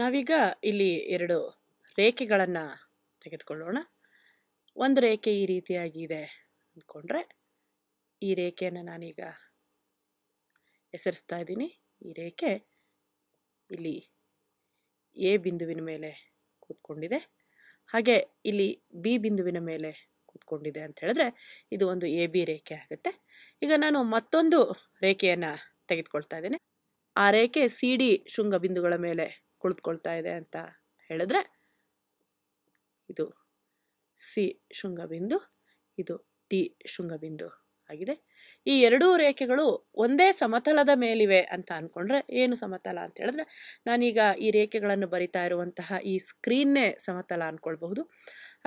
ನಾವೀಗ ಇಲ್ಲಿ ಎರಡು ರೇಖೆಗಳನ್ನು ತೆಗೆದುಕೊಳ್ಳೋಣ ಒಂದು ರೇಖೆ ಈ ರೀತಿಯಾಗಿದೆ ಅಂದ್ಕೊಂಡ್ರೆ ಈ ರೇಖೆಯನ್ನು ನಾನೀಗ ಹೆಸರಿಸ್ತಾ ಇದ್ದೀನಿ ಈ ರೇಖೆ ಇಲ್ಲಿ ಎ ಬಿಂದುವಿನ ಮೇಲೆ ಕೂತ್ಕೊಂಡಿದೆ ಹಾಗೆ ಇಲ್ಲಿ ಬಿ ಬಿಂದುವಿನ ಮೇಲೆ ಕೂತ್ಕೊಂಡಿದೆ ಅಂತ ಹೇಳಿದ್ರೆ ಇದು ಒಂದು ಎ ಬಿ ರೇಖೆ ಆಗುತ್ತೆ ಈಗ ನಾನು ಮತ್ತೊಂದು ರೇಖೆಯನ್ನು ತೆಗೆದುಕೊಳ್ತಾ ಇದ್ದೇನೆ ಆ ರೇಖೆ ಸಿ ಡಿ ಶೃಂಗ ಬಿಂದುಗಳ ಮೇಲೆ ಕುಳಿತುಕೊಳ್ತಾ ಇದೆ ಅಂತ ಹೇಳಿದ್ರೆ ಇದು ಸಿ ಶೃಂಗಬಿಂದು ಇದು ಟಿ ಶೃಂಗಬಿಂದು ಆಗಿದೆ ಈ ಎರಡೂ ರೇಖೆಗಳು ಒಂದೇ ಸಮತಲದ ಮೇಲಿವೆ ಅಂತ ಅಂದ್ಕೊಂಡ್ರೆ ಏನು ಸಮತಲ ಅಂತ ಹೇಳಿದ್ರೆ ನಾನೀಗ ಈ ರೇಖೆಗಳನ್ನು ಬರಿತಾ ಇರುವಂತಹ ಈ ಸ್ಕ್ರೀನ್ನೇ ಸಮತಲ ಅಂದ್ಕೊಳ್ಬಹುದು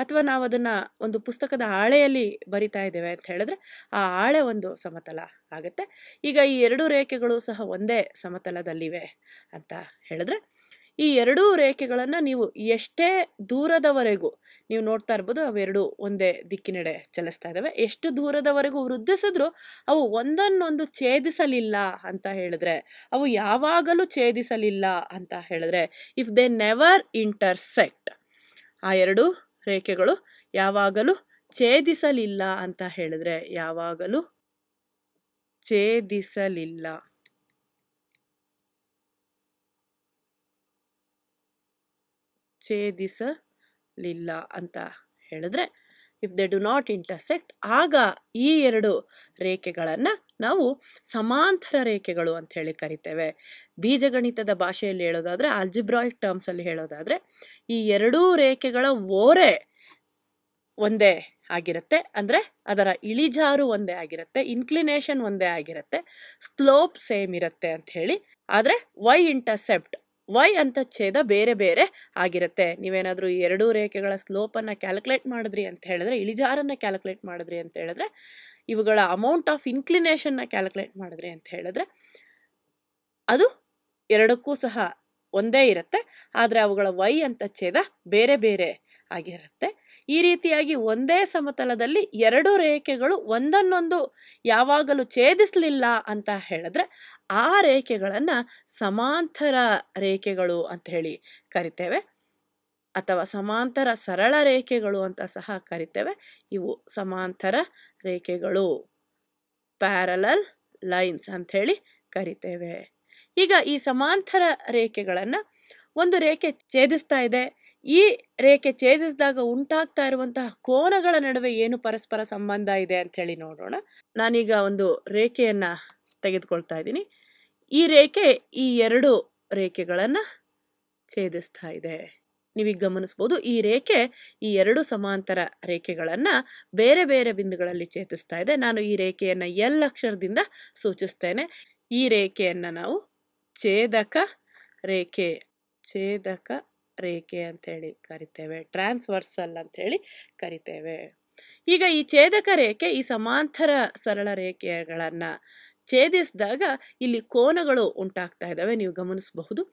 ಅಥವಾ ನಾವು ಅದನ್ನು ಒಂದು ಪುಸ್ತಕದ ಹಾಳೆಯಲ್ಲಿ ಬರಿತಾ ಇದ್ದೇವೆ ಅಂತ ಹೇಳಿದ್ರೆ ಆ ಹಾಳೆ ಒಂದು ಸಮತಲ ಆಗುತ್ತೆ ಈಗ ಈ ಎರಡು ರೇಖೆಗಳು ಸಹ ಒಂದೇ ಸಮತಲದಲ್ಲಿವೆ ಅಂತ ಹೇಳಿದ್ರೆ ಈ ಎರಡೂ ರೇಖೆಗಳನ್ನು ನೀವು ಎಷ್ಟೇ ದೂರದವರೆಗೂ ನೀವು ನೋಡ್ತಾ ಇರ್ಬೋದು ಅವೆರಡು ಒಂದೇ ದಿಕ್ಕಿನೆಡೆ ಚಲಿಸ್ತಾ ಇದ್ದಾವೆ ಎಷ್ಟು ದೂರದವರೆಗೂ ವೃದ್ಧಿಸಿದ್ರು ಅವು ಒಂದನ್ನೊಂದು ಛೇದಿಸಲಿಲ್ಲ ಅಂತ ಹೇಳಿದ್ರೆ ಅವು ಯಾವಾಗಲೂ ಛೇದಿಸಲಿಲ್ಲ ಅಂತ ಹೇಳಿದ್ರೆ ಇಫ್ ದೇ ನೆವರ್ ಇಂಟರ್ಸೆಕ್ಟ್ ಆ ಎರಡು ರೇಖೆಗಳು ಯಾವಾಗಲೂ ಛೇದಿಸಲಿಲ್ಲ ಅಂತ ಹೇಳಿದ್ರೆ ಯಾವಾಗಲೂ ಛೇದಿಸಲಿಲ್ಲ ಛೇದಿಸಲಿಲ್ಲ ಅಂತ ಹೇಳಿದ್ರೆ if they do not intersect ಆಗ ಈ ಎರಡು ರೇಖೆಗಳನ್ನು ನಾವು ಸಮಾಂತರ ರೇಖೆಗಳು ಅಂತ ಹೇಳಿ ಕರಿತೇವೆ ಬೀಜಗಣಿತದ ಭಾಷೆಯಲ್ಲಿ ಹೇಳೋದಾದರೆ ಆಲ್ಜಿಬ್ರಾಯಿಕ್ ಟರ್ಮ್ಸಲ್ಲಿ ಹೇಳೋದಾದರೆ ಈ ಎರಡೂ ರೇಖೆಗಳ ಓರೆ ಒಂದೇ ಆಗಿರುತ್ತೆ ಅಂದರೆ ಅದರ ಇಳಿಜಾರು ಒಂದೇ ಆಗಿರುತ್ತೆ ಇನ್ಕ್ಲಿನೇಷನ್ ಒಂದೇ ಆಗಿರುತ್ತೆ ಸ್ಲೋಪ್ ಸೇಮ್ ಇರುತ್ತೆ ಅಂತ ಹೇಳಿ ಆದರೆ ವೈ ಇಂಟರ್ಸೆಪ್ಟ್ ವೈ ಛೇದ ಬೇರೆ ಬೇರೆ ಆಗಿರುತ್ತೆ ನೀವೇನಾದರೂ ಈ ಎರಡೂ ರೇಖೆಗಳ ಸ್ಲೋಪನ್ನು ಕ್ಯಾಲ್ಕುಲೇಟ್ ಮಾಡಿದ್ರಿ ಅಂತ ಹೇಳಿದ್ರೆ ಇಳಿಜಾರನ್ನು ಕ್ಯಾಲ್ಕುಲೇಟ್ ಮಾಡಿದ್ರಿ ಅಂತ ಹೇಳಿದ್ರೆ ಇವುಗಳ ಅಮೌಂಟ್ ಆಫ್ ಇನ್ಕ್ಲಿನೇಷನ್ನ ಕ್ಯಾಲ್ಕುಲೇಟ್ ಮಾಡಿದ್ರಿ ಅಂತ ಹೇಳಿದ್ರೆ ಅದು ಎರಡಕ್ಕೂ ಸಹ ಒಂದೇ ಇರುತ್ತೆ ಆದರೆ ಅವುಗಳ ವೈ ಛೇದ ಬೇರೆ ಬೇರೆ ಆಗಿರುತ್ತೆ ಈ ರೀತಿಯಾಗಿ ಒಂದೇ ಸಮತಲದಲ್ಲಿ ಎರಡು ರೇಖೆಗಳು ಒಂದನ್ನೊಂದು ಯಾವಾಗಲೂ ಛೇದಿಸಲಿಲ್ಲ ಅಂತ ಹೇಳಿದ್ರೆ ಆ ರೇಖೆಗಳನ್ನು ಸಮಾಂತರ ರೇಖೆಗಳು ಅಂತ ಹೇಳಿ ಕರಿತೇವೆ ಅಥವಾ ಸಮಾಂತರ ಸರಳ ರೇಖೆಗಳು ಅಂತ ಸಹ ಕರಿತೇವೆ ಇವು ಸಮಾಂತರ ರೇಖೆಗಳು ಪ್ಯಾರಲಲ್ ಲೈನ್ಸ್ ಅಂಥೇಳಿ ಕರಿತೇವೆ ಈಗ ಈ ಸಮಾಂತರ ರೇಖೆಗಳನ್ನು ಒಂದು ರೇಖೆ ಛೇದಿಸ್ತಾ ಇದೆ ಈ ರೇಖೆ ಛೇದಿಸಿದಾಗ ಉಂಟಾಗ್ತಾ ಇರುವಂತಹ ಕೋನಗಳ ನಡುವೆ ಏನು ಪರಸ್ಪರ ಸಂಬಂಧ ಇದೆ ಅಂತ ಹೇಳಿ ನೋಡೋಣ ನಾನೀಗ ಒಂದು ರೇಖೆಯನ್ನು ತೆಗೆದುಕೊಳ್ತಾ ಇದ್ದೀನಿ ಈ ರೇಖೆ ಈ ಎರಡು ರೇಖೆಗಳನ್ನು ಛೇದಿಸ್ತಾ ಇದೆ ನೀವೀಗ ಗಮನಿಸ್ಬೋದು ಈ ರೇಖೆ ಈ ಎರಡು ಸಮಾಂತರ ರೇಖೆಗಳನ್ನು ಬೇರೆ ಬೇರೆ ಬಿಂದುಗಳಲ್ಲಿ ಛೇದಿಸ್ತಾ ಇದೆ ನಾನು ಈ ರೇಖೆಯನ್ನು ಎಲ್ ಅಕ್ಷರದಿಂದ ಸೂಚಿಸ್ತೇನೆ ಈ ರೇಖೆಯನ್ನು ನಾವು ಛೇದಕ ರೇಖೆ ಛೇದಕ ರೇಖೆ ಅಂಥೇಳಿ ಕರಿತೇವೆ ಟ್ರಾನ್ಸ್ವರ್ಸಲ್ ಹೇಳಿ ಕರಿತೇವೆ ಈಗ ಈ ಛೇದಕ ರೇಖೆ ಈ ಸಮಾಂತರ ಸರಳ ರೇಖೆಗಳನ್ನು ಛೇದಿಸಿದಾಗ ಇಲ್ಲಿ ಕೋನಗಳು ಉಂಟಾಗ್ತಾ ಇದ್ದಾವೆ ನೀವು ಗಮನಿಸಬಹುದು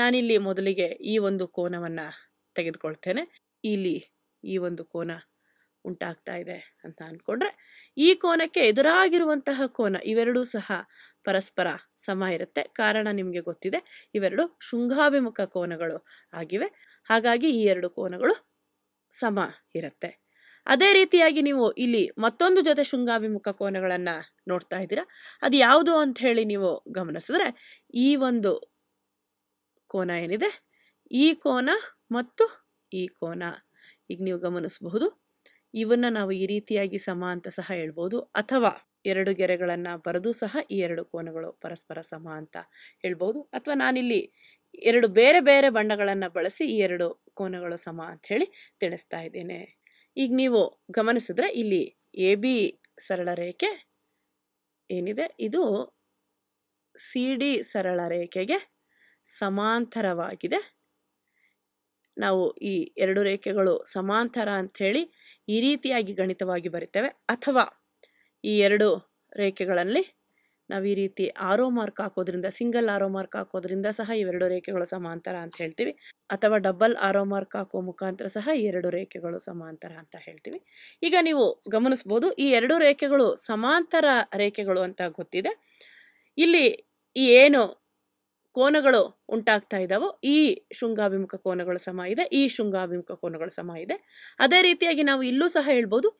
ನಾನಿಲ್ಲಿ ಮೊದಲಿಗೆ ಈ ಒಂದು ಕೋನವನ್ನು ತೆಗೆದುಕೊಳ್ತೇನೆ ಇಲ್ಲಿ ಈ ಒಂದು ಕೋನ ಉಂಟಾಗ್ತಾ ಇದೆ ಅಂತ ಅಂದ್ಕೊಂಡ್ರೆ ಈ ಕೋನಕ್ಕೆ ಎದುರಾಗಿರುವಂತಹ ಕೋನ ಇವೆರಡೂ ಸಹ ಪರಸ್ಪರ ಸಮ ಇರುತ್ತೆ ಕಾರಣ ನಿಮಗೆ ಗೊತ್ತಿದೆ ಇವೆರಡು ಶೃಂಗಾಭಿಮುಖ ಕೋನಗಳು ಆಗಿವೆ ಹಾಗಾಗಿ ಈ ಎರಡು ಕೋನಗಳು ಸಮ ಇರುತ್ತೆ ಅದೇ ರೀತಿಯಾಗಿ ನೀವು ಇಲ್ಲಿ ಮತ್ತೊಂದು ಜೊತೆ ಶೃಂಗಾಭಿಮುಖ ಕೋನಗಳನ್ನು ನೋಡ್ತಾ ಇದ್ದೀರಾ ಅದು ಯಾವುದು ಅಂತ ಹೇಳಿ ನೀವು ಗಮನಿಸಿದ್ರೆ ಈ ಒಂದು ಕೋನ ಏನಿದೆ ಈ ಕೋನ ಮತ್ತು ಈ ಕೋನ ಈಗ ನೀವು ಗಮನಿಸಬಹುದು ಇವನ್ನು ನಾವು ಈ ರೀತಿಯಾಗಿ ಸಮ ಅಂತ ಸಹ ಹೇಳ್ಬೋದು ಅಥವಾ ಎರಡು ಗೆರೆಗಳನ್ನು ಬರೆದು ಸಹ ಈ ಎರಡು ಕೋನಗಳು ಪರಸ್ಪರ ಸಮ ಅಂತ ಹೇಳ್ಬೋದು ಅಥವಾ ನಾನಿಲ್ಲಿ ಎರಡು ಬೇರೆ ಬೇರೆ ಬಣ್ಣಗಳನ್ನು ಬಳಸಿ ಈ ಎರಡು ಕೋನಗಳು ಸಮ ಅಂತ ಹೇಳಿ ತಿಳಿಸ್ತಾ ಇದ್ದೇನೆ ಈಗ ನೀವು ಗಮನಿಸಿದ್ರೆ ಇಲ್ಲಿ ಎ ಬಿ ಸರಳ ರೇಖೆ ಏನಿದೆ ಇದು ಸಿ ಡಿ ಸರಳ ರೇಖೆಗೆ ಸಮಾಂತರವಾಗಿದೆ ನಾವು ಈ ಎರಡು ರೇಖೆಗಳು ಸಮಾಂತರ ಅಂಥೇಳಿ ಈ ರೀತಿಯಾಗಿ ಗಣಿತವಾಗಿ ಬರಿತೇವೆ ಅಥವಾ ಈ ಎರಡು ರೇಖೆಗಳಲ್ಲಿ ನಾವು ಈ ರೀತಿ ಆರೋ ಮಾರ್ಕ್ ಹಾಕೋದ್ರಿಂದ ಸಿಂಗಲ್ ಆರೋ ಮಾರ್ಕ್ ಹಾಕೋದ್ರಿಂದ ಸಹ ಇವೆರಡು ರೇಖೆಗಳು ಸಮಾಂತರ ಅಂತ ಹೇಳ್ತೀವಿ ಅಥವಾ ಡಬಲ್ ಆರೋ ಮಾರ್ಕ್ ಹಾಕೋ ಮುಖಾಂತರ ಸಹ ಈ ಎರಡು ರೇಖೆಗಳು ಸಮಾಂತರ ಅಂತ ಹೇಳ್ತೀವಿ ಈಗ ನೀವು ಗಮನಿಸ್ಬೋದು ಈ ಎರಡು ರೇಖೆಗಳು ಸಮಾಂತರ ರೇಖೆಗಳು ಅಂತ ಗೊತ್ತಿದೆ ಇಲ್ಲಿ ಏನು ಕೋನಗಳು ಉಂಟಾಗ್ತಾ ಇದ್ದಾವೋ ಈ ಶೃಂಗಾಭಿಮುಖ ಕೋನಗಳು ಸಮ ಇದೆ ಈ ಶೃಂಗಾಭಿಮುಖ ಕೋನಗಳು ಸಮ ಇದೆ ಅದೇ ರೀತಿಯಾಗಿ ನಾವು ಇಲ್ಲೂ ಸಹ ಹೇಳ್ಬೋದು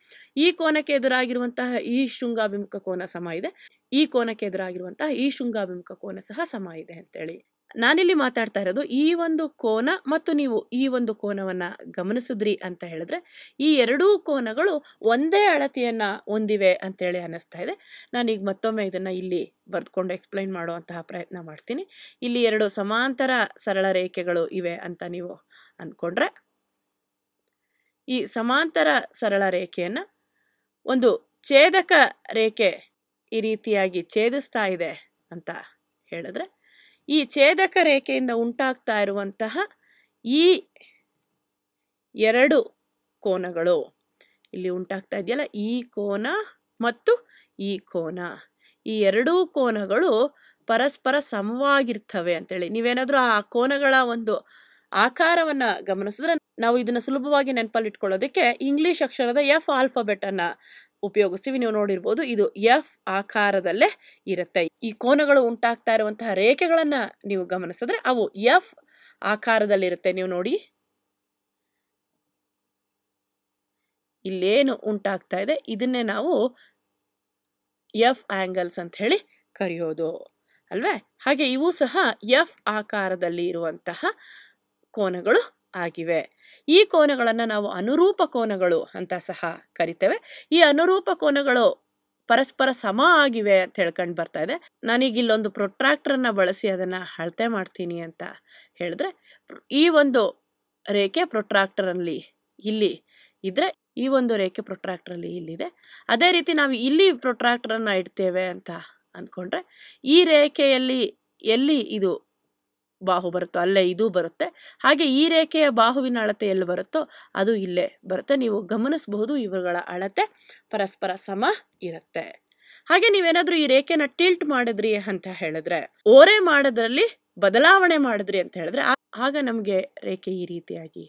ಈ ಕೋನಕ್ಕೆ ಎದುರಾಗಿರುವಂತಹ ಈ ಶೃಂಗಾಭಿಮುಖ ಕೋನ ಸಮ ಇದೆ ಈ ಕೋನಕ್ಕೆ ಎದುರಾಗಿರುವಂತಹ ಈ ಶೃಂಗಾಭಿಮುಖ ಕೋನ ಸಹ ಸಮ ಇದೆ ಅಂತೇಳಿ ನಾನಿಲ್ಲಿ ಮಾತಾಡ್ತಾ ಇರೋದು ಈ ಒಂದು ಕೋನ ಮತ್ತು ನೀವು ಈ ಒಂದು ಕೋನವನ್ನು ಗಮನಿಸಿದ್ರಿ ಅಂತ ಹೇಳಿದ್ರೆ ಈ ಎರಡೂ ಕೋನಗಳು ಒಂದೇ ಅಳತೆಯನ್ನು ಹೊಂದಿವೆ ಅಂತೇಳಿ ಅನ್ನಿಸ್ತಾ ಇದೆ ನಾನೀಗ ಮತ್ತೊಮ್ಮೆ ಇದನ್ನು ಇಲ್ಲಿ ಬರೆದುಕೊಂಡು ಎಕ್ಸ್ಪ್ಲೈನ್ ಮಾಡುವಂತಹ ಪ್ರಯತ್ನ ಮಾಡ್ತೀನಿ ಇಲ್ಲಿ ಎರಡು ಸಮಾಂತರ ಸರಳ ರೇಖೆಗಳು ಇವೆ ಅಂತ ನೀವು ಅಂದ್ಕೊಂಡ್ರೆ ಈ ಸಮಾಂತರ ಸರಳ ರೇಖೆಯನ್ನು ಒಂದು ಛೇದಕ ರೇಖೆ ಈ ರೀತಿಯಾಗಿ ಛೇದಿಸ್ತಾ ಇದೆ ಅಂತ ಹೇಳಿದ್ರೆ ಈ ಛೇದಕ ರೇಖೆಯಿಂದ ಉಂಟಾಗ್ತಾ ಇರುವಂತಹ ಈ ಎರಡು ಕೋನಗಳು ಇಲ್ಲಿ ಉಂಟಾಗ್ತಾ ಇದೆಯಲ್ಲ ಈ ಕೋನ ಮತ್ತು ಈ ಕೋನ ಈ ಎರಡೂ ಕೋನಗಳು ಪರಸ್ಪರ ಸಮವಾಗಿರ್ತವೆ ಅಂತೇಳಿ ನೀವೇನಾದರೂ ಆ ಕೋನಗಳ ಒಂದು ಆಕಾರವನ್ನು ಗಮನಿಸಿದ್ರೆ ನಾವು ಇದನ್ನು ಸುಲಭವಾಗಿ ನೆನಪಲ್ಲಿಟ್ಕೊಳ್ಳೋದಕ್ಕೆ ಇಂಗ್ಲೀಷ್ ಅಕ್ಷರದ ಎಫ್ ಅನ್ನ ಉಪಯೋಗಿಸ್ತೀವಿ ನೀವು ನೋಡಿರ್ಬೋದು ಇದು ಎಫ್ ಆಕಾರದಲ್ಲೇ ಇರುತ್ತೆ ಈ ಕೋನಗಳು ಉಂಟಾಗ್ತಾ ಇರುವಂತಹ ರೇಖೆಗಳನ್ನು ನೀವು ಗಮನಿಸಿದ್ರೆ ಅವು ಎಫ್ ಆಕಾರದಲ್ಲಿರುತ್ತೆ ನೀವು ನೋಡಿ ಇಲ್ಲೇನು ಉಂಟಾಗ್ತಾ ಇದೆ ಇದನ್ನೇ ನಾವು ಎಫ್ ಆಂಗಲ್ಸ್ ಅಂತ ಹೇಳಿ ಕರೆಯೋದು ಅಲ್ವೇ ಹಾಗೆ ಇವು ಸಹ ಎಫ್ ಆಕಾರದಲ್ಲಿ ಇರುವಂತಹ ಕೋನಗಳು ಆಗಿವೆ ಈ ಕೋನಗಳನ್ನು ನಾವು ಅನುರೂಪ ಕೋನಗಳು ಅಂತ ಸಹ ಕರಿತೇವೆ ಈ ಅನುರೂಪ ಕೋನಗಳು ಪರಸ್ಪರ ಸಮ ಆಗಿವೆ ಅಂತ ಹೇಳ್ಕೊಂಡು ಬರ್ತಾ ಇದೆ ನಾನೀಗ ಇಲ್ಲೊಂದು ಪ್ರೊಟ್ರಾಕ್ಟರನ್ನು ಬಳಸಿ ಅದನ್ನು ಅಳತೆ ಮಾಡ್ತೀನಿ ಅಂತ ಹೇಳಿದ್ರೆ ಈ ಒಂದು ರೇಖೆ ಪ್ರೊಟ್ರಾಕ್ಟರಲ್ಲಿ ಇಲ್ಲಿ ಇದ್ರೆ ಈ ಒಂದು ರೇಖೆ ಪ್ರೊಟ್ರಾಕ್ಟರಲ್ಲಿ ಇಲ್ಲಿದೆ ಅದೇ ರೀತಿ ನಾವು ಇಲ್ಲಿ ಪ್ರೊಟ್ರಾಕ್ಟರನ್ನು ಇಡ್ತೇವೆ ಅಂತ ಅಂದ್ಕೊಂಡ್ರೆ ಈ ರೇಖೆಯಲ್ಲಿ ಎಲ್ಲಿ ಇದು ಬಾಹು ಬರುತ್ತೋ ಅಲ್ಲೇ ಇದು ಬರುತ್ತೆ ಹಾಗೆ ಈ ರೇಖೆಯ ಬಾಹುವಿನ ಅಳತೆ ಎಲ್ಲಿ ಬರುತ್ತೋ ಅದು ಇಲ್ಲೇ ಬರುತ್ತೆ ನೀವು ಗಮನಿಸಬಹುದು ಇವುಗಳ ಅಳತೆ ಪರಸ್ಪರ ಸಮ ಇರುತ್ತೆ ಹಾಗೆ ನೀವೇನಾದ್ರೂ ಈ ರೇಖೆನ ಟಿಲ್ಟ್ ಮಾಡಿದ್ರಿ ಅಂತ ಹೇಳಿದ್ರೆ ಓರೆ ಮಾಡೋದ್ರಲ್ಲಿ ಬದಲಾವಣೆ ಮಾಡಿದ್ರಿ ಅಂತ ಹೇಳಿದ್ರೆ ಆಗ ನಮಗೆ ರೇಖೆ ಈ ರೀತಿಯಾಗಿ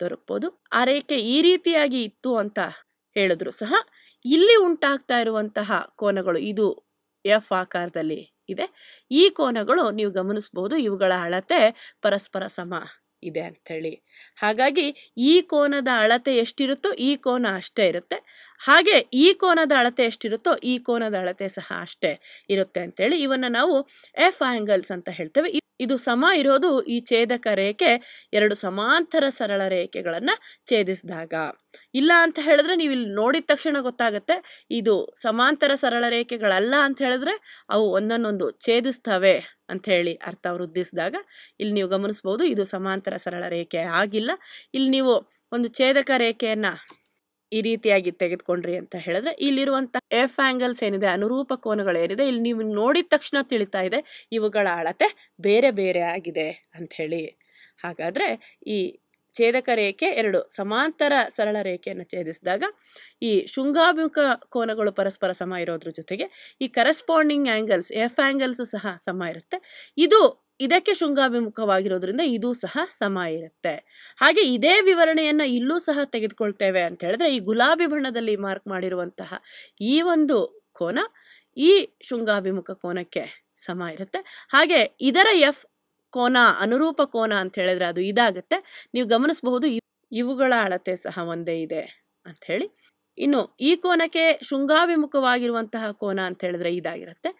ದೊರಕ್ಬೋದು ಆ ರೇಖೆ ಈ ರೀತಿಯಾಗಿ ಇತ್ತು ಅಂತ ಹೇಳಿದ್ರು ಸಹ ಇಲ್ಲಿ ಉಂಟಾಗ್ತಾ ಇರುವಂತಹ ಕೋನಗಳು ಇದು ಎಫ್ ಆಕಾರದಲ್ಲಿ ಇದೆ ಈ ಕೋನಗಳು ನೀವು ಗಮನಿಸಬಹುದು ಇವುಗಳ ಅಳತೆ ಪರಸ್ಪರ ಸಮ ಇದೆ ಅಂಥೇಳಿ ಹಾಗಾಗಿ ಈ ಕೋನದ ಅಳತೆ ಎಷ್ಟಿರುತ್ತೋ ಈ ಕೋನ ಅಷ್ಟೇ ಇರುತ್ತೆ ಹಾಗೆ ಈ ಕೋನದ ಅಳತೆ ಎಷ್ಟಿರುತ್ತೋ ಈ ಕೋನದ ಅಳತೆ ಸಹ ಅಷ್ಟೇ ಇರುತ್ತೆ ಹೇಳಿ ಇವನ್ನ ನಾವು ಎಫ್ ಆ್ಯಂಗಲ್ಸ್ ಅಂತ ಹೇಳ್ತೇವೆ ಇದು ಸಮ ಇರೋದು ಈ ಛೇದಕ ರೇಖೆ ಎರಡು ಸಮಾಂತರ ಸರಳ ರೇಖೆಗಳನ್ನು ಛೇದಿಸಿದಾಗ ಇಲ್ಲ ಅಂತ ಹೇಳಿದ್ರೆ ನೀವು ಇಲ್ಲಿ ನೋಡಿದ ತಕ್ಷಣ ಗೊತ್ತಾಗುತ್ತೆ ಇದು ಸಮಾಂತರ ಸರಳ ರೇಖೆಗಳಲ್ಲ ಅಂತ ಹೇಳಿದ್ರೆ ಅವು ಒಂದನ್ನೊಂದು ಛೇದಿಸ್ತವೆ ಹೇಳಿ ಅರ್ಥ ವೃದ್ಧಿಸಿದಾಗ ಇಲ್ಲಿ ನೀವು ಗಮನಿಸ್ಬೋದು ಇದು ಸಮಾಂತರ ಸರಳ ರೇಖೆ ಆಗಿಲ್ಲ ಇಲ್ಲಿ ನೀವು ಒಂದು ಛೇದಕ ರೇಖೆಯನ್ನು ಈ ರೀತಿಯಾಗಿ ತೆಗೆದುಕೊಂಡ್ರಿ ಅಂತ ಹೇಳಿದ್ರೆ ಇಲ್ಲಿರುವಂಥ ಎಫ್ ಆ್ಯಂಗಲ್ಸ್ ಏನಿದೆ ಅನುರೂಪ ಕೋನಗಳೇನಿದೆ ಇಲ್ಲಿ ನೀವು ನೋಡಿದ ತಕ್ಷಣ ತಿಳಿತಾ ಇದೆ ಇವುಗಳ ಅಳತೆ ಬೇರೆ ಬೇರೆ ಆಗಿದೆ ಅಂತ ಹೇಳಿ ಹಾಗಾದರೆ ಈ ಛೇದಕ ರೇಖೆ ಎರಡು ಸಮಾಂತರ ಸರಳ ರೇಖೆಯನ್ನು ಛೇದಿಸಿದಾಗ ಈ ಶೃಂಗಾಭಿಮುಖ ಕೋನಗಳು ಪರಸ್ಪರ ಸಮ ಇರೋದ್ರ ಜೊತೆಗೆ ಈ ಕರೆಸ್ಪಾಂಡಿಂಗ್ ಆ್ಯಂಗಲ್ಸ್ ಎಫ್ ಆ್ಯಂಗಲ್ಸು ಸಹ ಸಮ ಇರುತ್ತೆ ಇದು ಇದಕ್ಕೆ ಶೃಂಗಾಭಿಮುಖವಾಗಿರೋದ್ರಿಂದ ಇದು ಸಹ ಸಮ ಇರುತ್ತೆ ಹಾಗೆ ಇದೇ ವಿವರಣೆಯನ್ನು ಇಲ್ಲೂ ಸಹ ತೆಗೆದುಕೊಳ್ತೇವೆ ಅಂತ ಹೇಳಿದ್ರೆ ಈ ಗುಲಾಬಿ ಬಣ್ಣದಲ್ಲಿ ಮಾರ್ಕ್ ಮಾಡಿರುವಂತಹ ಈ ಒಂದು ಕೋನ ಈ ಶೃಂಗಾಭಿಮುಖ ಕೋನಕ್ಕೆ ಸಮ ಇರುತ್ತೆ ಹಾಗೆ ಇದರ ಎಫ್ ಕೋನ ಅನುರೂಪ ಕೋನ ಅಂತ ಹೇಳಿದ್ರೆ ಅದು ಇದಾಗುತ್ತೆ ನೀವು ಗಮನಿಸಬಹುದು ಇವುಗಳ ಅಳತೆ ಸಹ ಒಂದೇ ಇದೆ ಅಂತ ಹೇಳಿ ಇನ್ನು ಈ ಕೋನಕ್ಕೆ ಶೃಂಗಾಭಿಮುಖವಾಗಿರುವಂತಹ ಕೋನ ಅಂತ ಹೇಳಿದ್ರೆ ಇದಾಗಿರುತ್ತೆ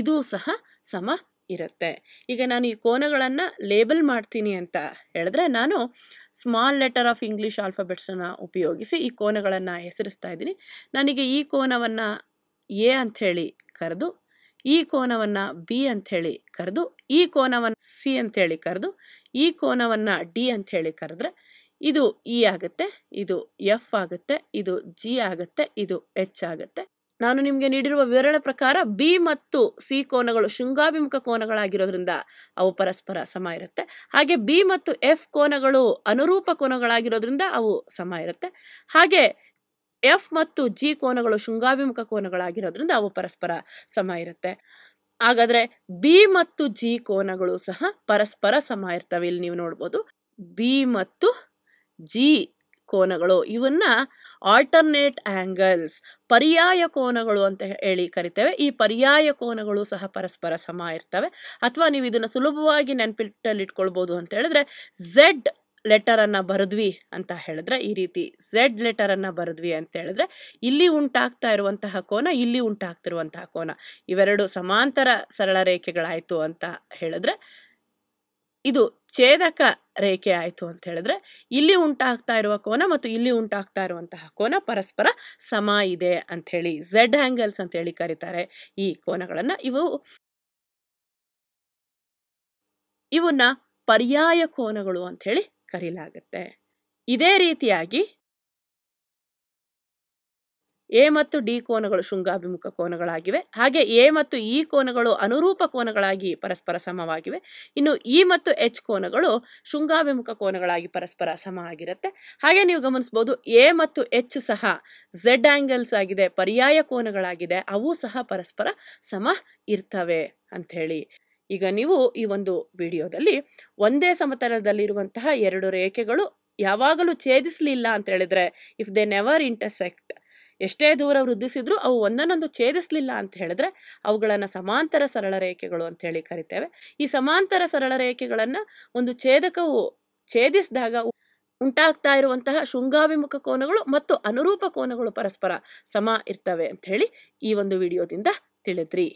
ಇದು ಸಹ ಸಮ ಇರುತ್ತೆ ಈಗ ನಾನು ಈ ಕೋನಗಳನ್ನು ಲೇಬಲ್ ಮಾಡ್ತೀನಿ ಅಂತ ಹೇಳಿದ್ರೆ ನಾನು ಸ್ಮಾಲ್ ಲೆಟರ್ ಆಫ್ ಇಂಗ್ಲೀಷ್ ಆಲ್ಫಾಬೆಟ್ಸನ್ನು ಉಪಯೋಗಿಸಿ ಈ ಕೋನಗಳನ್ನು ಹೆಸರಿಸ್ತಾ ಇದ್ದೀನಿ ನನಗೆ ಈ ಕೋನವನ್ನು ಎ ಅಂಥೇಳಿ ಕರೆದು ಈ ಕೋನವನ್ನು ಬಿ ಅಂಥೇಳಿ ಕರೆದು ಈ ಕೋನವನ್ನು ಸಿ ಅಂಥೇಳಿ ಕರೆದು ಈ ಕೋನವನ್ನು ಡಿ ಅಂಥೇಳಿ ಕರೆದ್ರೆ ಇದು ಇ ಆಗುತ್ತೆ ಇದು ಎಫ್ ಆಗುತ್ತೆ ಇದು ಜಿ ಆಗುತ್ತೆ ಇದು ಎಚ್ ಆಗುತ್ತೆ ನಾನು ನಿಮಗೆ ನೀಡಿರುವ ವಿವರಣೆ ಪ್ರಕಾರ ಬಿ ಮತ್ತು ಸಿ ಕೋನಗಳು ಶೃಂಗಾಭಿಮುಖ ಕೋನಗಳಾಗಿರೋದ್ರಿಂದ ಅವು ಪರಸ್ಪರ ಸಮ ಇರುತ್ತೆ ಹಾಗೆ ಬಿ ಮತ್ತು ಎಫ್ ಕೋನಗಳು ಅನುರೂಪ ಕೋನಗಳಾಗಿರೋದ್ರಿಂದ ಅವು ಸಮ ಇರುತ್ತೆ ಹಾಗೆ ಎಫ್ ಮತ್ತು ಜಿ ಕೋನಗಳು ಶೃಂಗಾಭಿಮುಖ ಕೋನಗಳಾಗಿರೋದ್ರಿಂದ ಅವು ಪರಸ್ಪರ ಸಮ ಇರುತ್ತೆ ಹಾಗಾದ್ರೆ ಬಿ ಮತ್ತು ಜಿ ಕೋನಗಳು ಸಹ ಪರಸ್ಪರ ಸಮ ಇರ್ತವೆ ಇಲ್ಲಿ ನೀವು ನೋಡ್ಬೋದು ಬಿ ಮತ್ತು ಜಿ ಕೋನಗಳು ಇವನ್ನ ಆಲ್ಟರ್ನೇಟ್ ಆ್ಯಂಗಲ್ಸ್ ಪರ್ಯಾಯ ಕೋನಗಳು ಅಂತ ಹೇಳಿ ಕರಿತೇವೆ ಈ ಪರ್ಯಾಯ ಕೋನಗಳು ಸಹ ಪರಸ್ಪರ ಸಮ ಇರ್ತವೆ ಅಥವಾ ನೀವು ಇದನ್ನು ಸುಲಭವಾಗಿ ನೆನಪಿಟ್ಟಲ್ಲಿಟ್ಕೊಳ್ಬೋದು ಅಂತ ಹೇಳಿದ್ರೆ ಝೆಡ್ ಲೆಟರನ್ನು ಬರೆದ್ವಿ ಅಂತ ಹೇಳಿದ್ರೆ ಈ ರೀತಿ ಝೆಡ್ ಲೆಟರನ್ನು ಬರೆದ್ವಿ ಅಂತ ಹೇಳಿದ್ರೆ ಇಲ್ಲಿ ಉಂಟಾಗ್ತಾ ಇರುವಂತಹ ಕೋನ ಇಲ್ಲಿ ಉಂಟಾಗ್ತಿರುವಂತಹ ಕೋನ ಇವೆರಡು ಸಮಾಂತರ ಸರಳ ರೇಖೆಗಳಾಯಿತು ಅಂತ ಹೇಳಿದ್ರೆ ಇದು ಛೇದಕ ರೇಖೆ ಆಯಿತು ಅಂತ ಹೇಳಿದ್ರೆ ಇಲ್ಲಿ ಉಂಟಾಗ್ತಾ ಇರುವ ಕೋನ ಮತ್ತು ಇಲ್ಲಿ ಉಂಟಾಗ್ತಾ ಇರುವಂತಹ ಕೋನ ಪರಸ್ಪರ ಸಮ ಇದೆ ಅಂತ ಹೇಳಿ ಝೆಡ್ ಆ್ಯಂಗಲ್ಸ್ ಹೇಳಿ ಕರೀತಾರೆ ಈ ಕೋನಗಳನ್ನು ಇವು ಇವನ್ನ ಪರ್ಯಾಯ ಕೋನಗಳು ಅಂತ ಹೇಳಿ ಕರೀಲಾಗುತ್ತೆ ಇದೇ ರೀತಿಯಾಗಿ ಎ ಮತ್ತು ಡಿ ಕೋನಗಳು ಶೃಂಗಾಭಿಮುಖ ಕೋನಗಳಾಗಿವೆ ಹಾಗೆ ಎ ಮತ್ತು ಇ ಕೋನಗಳು ಅನುರೂಪ ಕೋನಗಳಾಗಿ ಪರಸ್ಪರ ಸಮವಾಗಿವೆ ಇನ್ನು ಇ ಮತ್ತು ಎಚ್ ಕೋನಗಳು ಶೃಂಗಾಭಿಮುಖ ಕೋನಗಳಾಗಿ ಪರಸ್ಪರ ಸಮ ಆಗಿರುತ್ತೆ ಹಾಗೆ ನೀವು ಗಮನಿಸ್ಬೋದು ಎ ಮತ್ತು ಎಚ್ ಸಹ ಝೆಡ್ ಆ್ಯಂಗಲ್ಸ್ ಆಗಿದೆ ಪರ್ಯಾಯ ಕೋನಗಳಾಗಿದೆ ಅವು ಸಹ ಪರಸ್ಪರ ಸಮ ಇರ್ತವೆ ಅಂಥೇಳಿ ಈಗ ನೀವು ಈ ಒಂದು ವಿಡಿಯೋದಲ್ಲಿ ಒಂದೇ ಸಮತಲದಲ್ಲಿರುವಂತಹ ಎರಡು ರೇಖೆಗಳು ಯಾವಾಗಲೂ ಛೇದಿಸಲಿಲ್ಲ ಅಂತ ಹೇಳಿದ್ರೆ ಇಫ್ ದೆ ನೆವರ್ ಇಂಟರ್ಸೆಕ್ಟ್ ಎಷ್ಟೇ ದೂರ ವೃದ್ಧಿಸಿದ್ರು ಅವು ಒಂದನ್ನೊಂದು ಛೇದಿಸಲಿಲ್ಲ ಅಂತ ಹೇಳಿದ್ರೆ ಅವುಗಳನ್ನು ಸಮಾಂತರ ಸರಳ ರೇಖೆಗಳು ಅಂತ ಹೇಳಿ ಕರಿತೇವೆ ಈ ಸಮಾಂತರ ಸರಳ ರೇಖೆಗಳನ್ನು ಒಂದು ಛೇದಕವು ಛೇದಿಸಿದಾಗ ಉಂಟಾಗ್ತಾ ಇರುವಂತಹ ಶೃಂಗಾಭಿಮುಖ ಕೋನಗಳು ಮತ್ತು ಅನುರೂಪ ಕೋನಗಳು ಪರಸ್ಪರ ಸಮ ಇರ್ತವೆ ಅಂತ ಹೇಳಿ ಈ ಒಂದು ವಿಡಿಯೋದಿಂದ ತಿಳಿದ್ರಿ